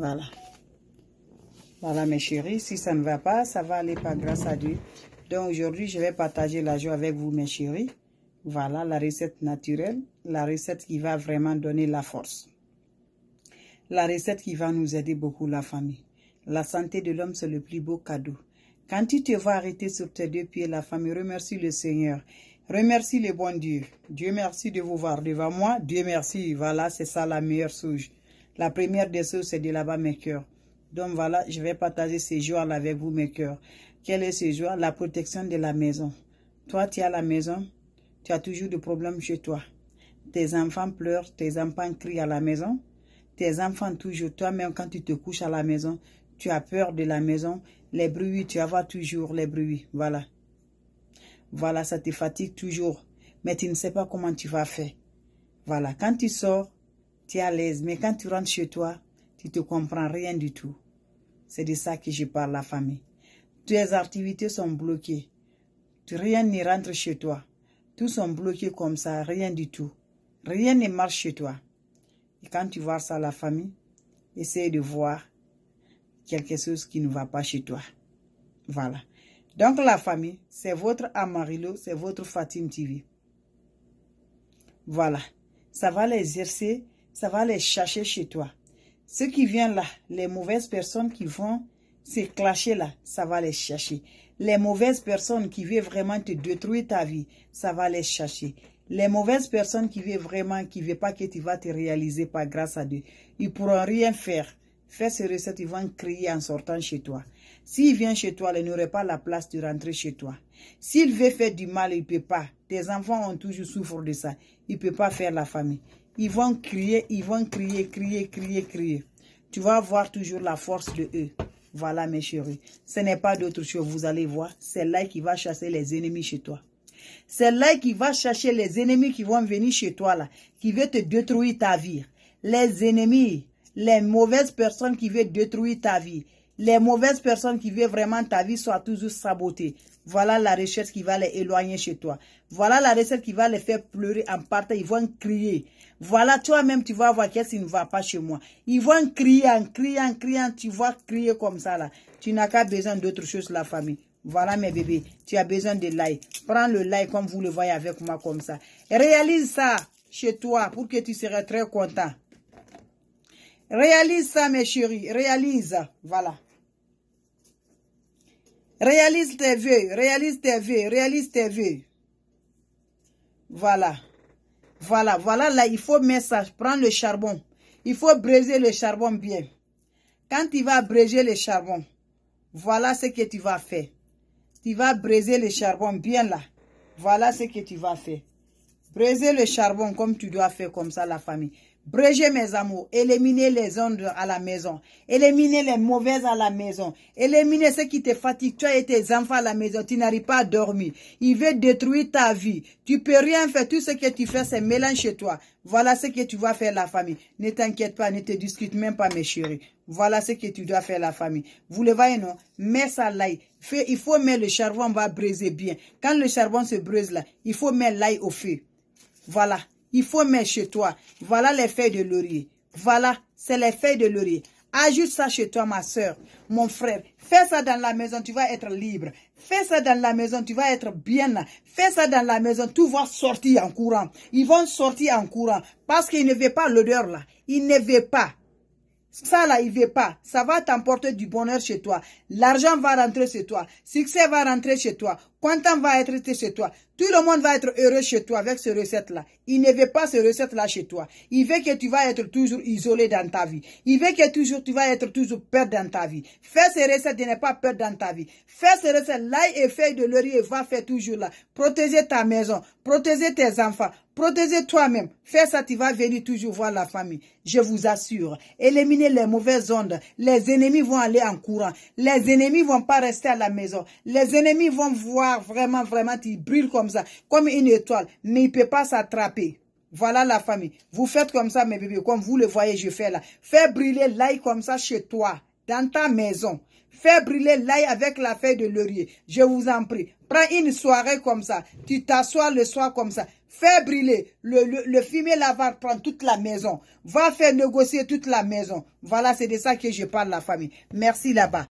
Voilà. Voilà mes chéris, si ça ne va pas, ça va aller par grâce à Dieu. Donc aujourd'hui, je vais partager la joie avec vous mes chéris. Voilà la recette naturelle, la recette qui va vraiment donner la force. La recette qui va nous aider beaucoup la famille. La santé de l'homme, c'est le plus beau cadeau. Quand tu te vois arrêter sur tes deux pieds, la famille, remercie le Seigneur. Remercie le bon Dieu. Dieu merci de vous voir devant moi. Dieu merci. Voilà, c'est ça la meilleure souche. La première des choses c'est de là-bas mes cœurs. Donc voilà, je vais partager ces joies là avec vous, mes cœurs. Quel est ce joie? La protection de la maison. Toi, tu as la maison, tu as toujours des problèmes chez toi. Tes enfants pleurent, tes enfants crient à la maison. Tes enfants toujours, toi-même quand tu te couches à la maison, tu as peur de la maison. Les bruits, tu as toujours les bruits. Voilà. Voilà, ça te fatigue toujours. Mais tu ne sais pas comment tu vas faire. Voilà, quand tu sors, tu es à l'aise. Mais quand tu rentres chez toi, tu te comprends rien du tout. C'est de ça que je parle, la famille. Tes activités sont bloquées. Rien ne rentre chez toi. Tout sont bloqués comme ça, rien du tout. Rien ne marche chez toi. Et quand tu vois ça, la famille, essaye de voir quelque chose qui ne va pas chez toi. Voilà. Donc, la famille, c'est votre Amarillo, c'est votre Fatim TV. Voilà. Ça va l'exercer ça va les chercher chez toi. Ceux qui viennent là, les mauvaises personnes qui vont se clasher là, ça va les chercher. Les mauvaises personnes qui veulent vraiment te détruire ta vie, ça va les chercher. Les mauvaises personnes qui veulent vraiment, qui ne veulent pas que tu vas te réaliser par grâce à Dieu, ils pourront rien faire. Fais ces recettes, ils vont crier en sortant chez toi. S'ils viennent chez toi, ils n'aurait pas la place de rentrer chez toi. S'ils veulent faire du mal, ils ne peuvent pas. Tes enfants ont toujours souffert de ça. Ils ne peuvent pas faire la famille. Ils vont crier, ils vont crier, crier, crier, crier. Tu vas voir toujours la force de eux. Voilà mes chéris. Ce n'est pas d'autre chose, vous allez voir. C'est là qui va chasser les ennemis chez toi. C'est là qui va chercher les ennemis qui vont venir chez toi là, qui veulent te détruire ta vie. Les ennemis, les mauvaises personnes qui veulent détruire ta vie les mauvaises personnes qui veulent vraiment ta vie soient toujours sabotées. Voilà la recherche qui va les éloigner chez toi. Voilà la recherche qui va les faire pleurer en partant. Ils vont crier. Voilà, toi-même, tu vas voir qu'est-ce qui ne va pas chez moi. Ils vont crier, en criant, en criant. Tu vas crier comme ça, là. Tu n'as qu'à besoin d'autre chose, la famille. Voilà, mes bébés. Tu as besoin de l'ail. Prends le l'ail comme vous le voyez avec moi, comme ça. Réalise ça chez toi pour que tu seras très content. Réalise ça, mes chéris. Réalise. Voilà. Réalise tes vœux, réalise tes vœux, réalise tes vœux. Voilà. Voilà, voilà, là, il faut mettre ça, prendre le charbon. Il faut briser le charbon bien. Quand tu vas briser le charbon, voilà ce que tu vas faire. Tu vas briser le charbon bien là. Voilà ce que tu vas faire. Brisez le charbon comme tu dois faire comme ça, la famille. Brégez mes amours, éliminez les ondes à la maison, éliminez les mauvaises à la maison, éliminez ce qui te fatigue, toi et tes enfants à la maison, tu n'arrives pas à dormir, il veut détruire ta vie, tu peux rien faire, tout ce que tu fais c'est mélange chez toi, voilà ce que tu vas faire la famille, ne t'inquiète pas, ne te discute même pas mes chéris, voilà ce que tu dois faire la famille, vous le voyez non, mets ça l'ail, il faut mettre le charbon, on va briser bien, quand le charbon se brise là, il faut mettre l'ail au feu, voilà, il faut mettre chez toi. Voilà les feuilles de laurier. Voilà, c'est les feuilles de laurier. Ajoute ça chez toi, ma soeur, mon frère. Fais ça dans la maison, tu vas être libre. Fais ça dans la maison, tu vas être bien. Fais ça dans la maison, tout va sortir en courant. Ils vont sortir en courant parce qu'ils ne veulent pas l'odeur là. Ils ne veulent pas. Ça, là, il ne veut pas. Ça va t'emporter du bonheur chez toi. L'argent va rentrer chez toi. Succès va rentrer chez toi. Content va être chez toi. Tout le monde va être heureux chez toi avec ces recettes-là. Il ne veut pas ces recettes-là chez toi. Il veut que tu vas être toujours isolé dans ta vie. Il veut que toujours, tu vas être toujours peur dans ta vie. Fais ces recettes de ne pas peur dans ta vie. Fais ces recettes. L'ail et feuilles de et va faire toujours là. Protéger ta maison. Protéger tes enfants. Protégez toi-même. Fais ça, tu vas venir toujours voir la famille. Je vous assure. Éliminez les mauvaises ondes. Les ennemis vont aller en courant. Les ennemis vont pas rester à la maison. Les ennemis vont voir vraiment, vraiment, tu brûlent comme ça, comme une étoile. Mais il peut pas s'attraper. Voilà la famille. Vous faites comme ça, mes bébés. Comme vous le voyez, je fais là. Fais brûler l'ail comme ça chez toi dans ta maison. Fais brûler l'ail avec la feuille de laurier. Je vous en prie. Prends une soirée comme ça. Tu t'assois le soir comme ça. Fais brûler. Le, le, le fumier va prend toute la maison. Va faire négocier toute la maison. Voilà, c'est de ça que je parle, la famille. Merci là-bas.